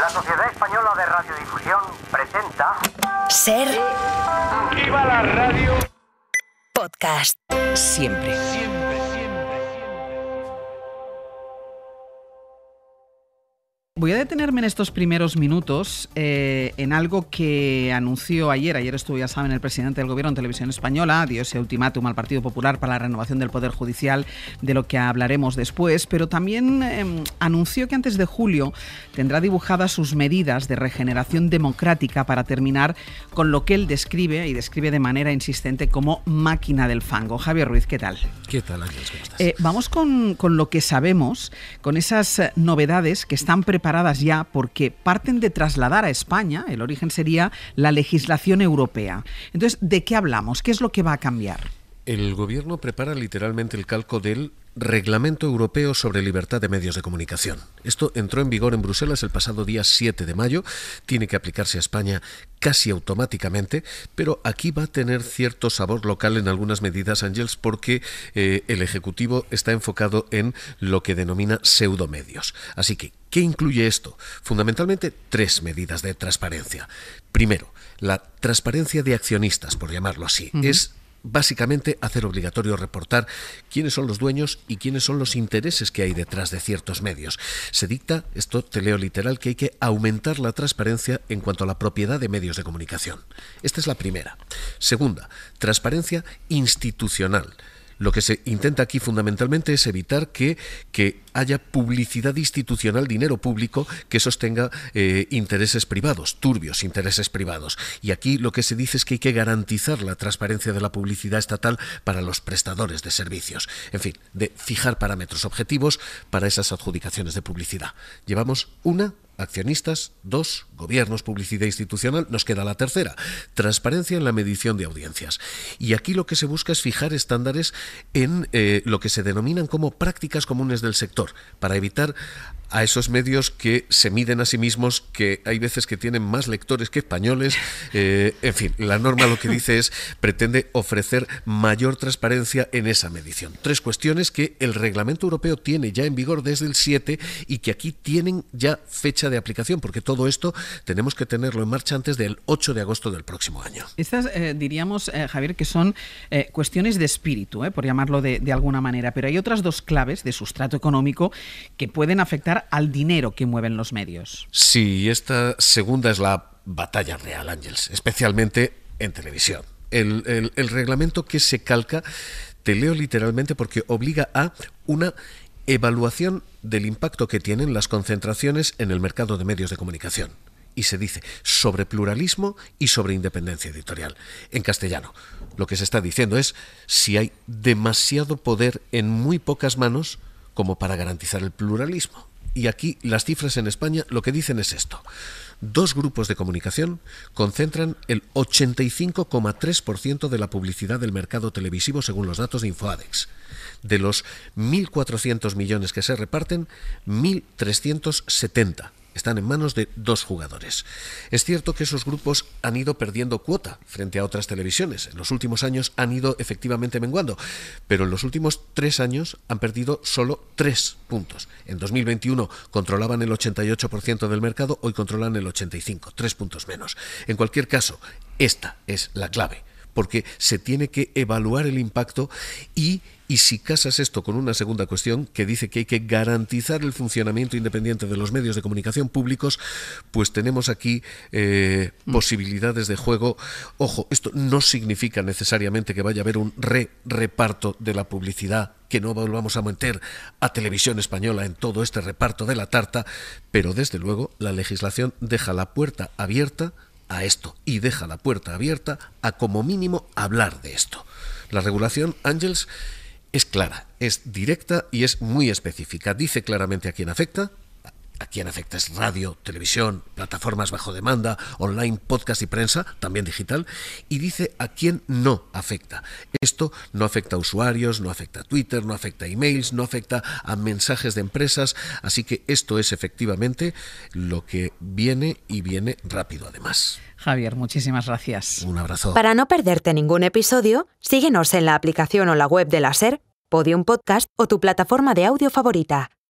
La Sociedad Española de Radiodifusión presenta. Ser. ¡Viva la radio! Podcast. Siempre Voy a detenerme en estos primeros minutos eh, en algo que anunció ayer. Ayer estuvo, ya saben, el presidente del Gobierno en Televisión Española, dio ese ultimátum al Partido Popular para la renovación del Poder Judicial, de lo que hablaremos después, pero también em, anunció que antes de julio tendrá dibujadas sus medidas de regeneración democrática para terminar con lo que él describe y describe de manera insistente como máquina del fango. Javier Ruiz, ¿qué tal? ¿Qué tal, eh, vamos con, con lo que sabemos, con esas eh, novedades que están preparadas ya porque parten de trasladar a España, el origen sería la legislación europea. Entonces, ¿de qué hablamos? ¿Qué es lo que va a cambiar? El gobierno prepara literalmente el calco del Reglamento Europeo sobre Libertad de Medios de Comunicación. Esto entró en vigor en Bruselas el pasado día 7 de mayo, tiene que aplicarse a España casi automáticamente, pero aquí va a tener cierto sabor local en algunas medidas, Ángels, porque eh, el Ejecutivo está enfocado en lo que denomina pseudomedios. Así que, ¿qué incluye esto? Fundamentalmente tres medidas de transparencia. Primero, la transparencia de accionistas, por llamarlo así. Es básicamente hacer obligatorio reportar quiénes son los dueños y quiénes son los intereses que hay detrás de ciertos medios. Se dicta, esto te leo literal, que hay que aumentar la transparencia en cuanto a la propiedad de medios de comunicación. Esta es la primera. Segunda, transparencia institucional. Lo que se intenta aquí fundamentalmente es evitar que, que haya publicidad institucional, dinero público, que sostenga eh, intereses privados, turbios intereses privados. Y aquí lo que se dice es que hay que garantizar la transparencia de la publicidad estatal para los prestadores de servicios. En fin, de fijar parámetros objetivos para esas adjudicaciones de publicidad. Llevamos una accionistas, dos, gobiernos, publicidad institucional, nos queda la tercera, transparencia en la medición de audiencias. Y aquí lo que se busca es fijar estándares en eh, lo que se denominan como prácticas comunes del sector, para evitar a esos medios que se miden a sí mismos, que hay veces que tienen más lectores que españoles. Eh, en fin, la norma lo que dice es, pretende ofrecer mayor transparencia en esa medición. Tres cuestiones que el reglamento europeo tiene ya en vigor desde el 7 y que aquí tienen ya fecha de aplicación, porque todo esto tenemos que tenerlo en marcha antes del 8 de agosto del próximo año. Estas eh, diríamos, eh, Javier, que son cuestiones de espíritu, por llamarlo de, de alguna manera, pero hay otras dos claves de sustrato económico que pueden afectar al dinero que mueven los medios. Sí, esta segunda es la batalla real, Ángels, especialmente en televisión. el reglamento que se calca, te leo literalmente porque obliga a una evaluación del impacto que tienen las concentraciones en el mercado de medios de comunicación. Y se dice sobre pluralismo y sobre independencia editorial. En castellano, lo que se está diciendo es si hay demasiado poder en muy pocas manos como para garantizar el pluralismo y aquí las cifras en España lo que dicen es esto. Dos grupos de comunicación concentran el 85,3% de la publicidad del mercado televisivo según los datos de InfoAdex. De los 1.400 millones que se reparten, 1.370 están en manos de dos jugadores. Es cierto que esos grupos han ido perdiendo cuota frente a otras televisiones. En los últimos años han ido efectivamente menguando, pero en los últimos tres años han perdido solo tres puntos. En 2021 controlaban el 88% del mercado, hoy controlan el 85, tres puntos menos. En cualquier caso, esta es la clave porque se tiene que evaluar el impacto y si casas esto con una segunda cuestión que dice que hay que garantizar el funcionamiento independiente de los medios de comunicación públicos, pues tenemos aquí eh, posibilidades de juego. Ojo, esto no significa necesariamente que vaya a haber un re reparto de la publicidad, que no volvamos a meter a televisión española en todo este reparto de la tarta, pero desde luego la legislación deja la puerta abierta a esto y deja la puerta abierta a como mínimo hablar de esto. La regulación, Ángels, es clara, es directa y es muy específica. Dice claramente a quién afecta, a quién afecta es radio, televisión, plataformas bajo demanda, online, podcast y prensa, también digital, y dice a quién no afecta. Esto no afecta a usuarios, no afecta a Twitter, no afecta a emails, no afecta a mensajes de empresas, así que esto es efectivamente lo que viene y viene rápido además. Javier, muchísimas gracias. Un abrazo. Para no perderte ningún episodio, síguenos en la aplicación o la web de la SER, Podium Podcast o tu plataforma de audio favorita.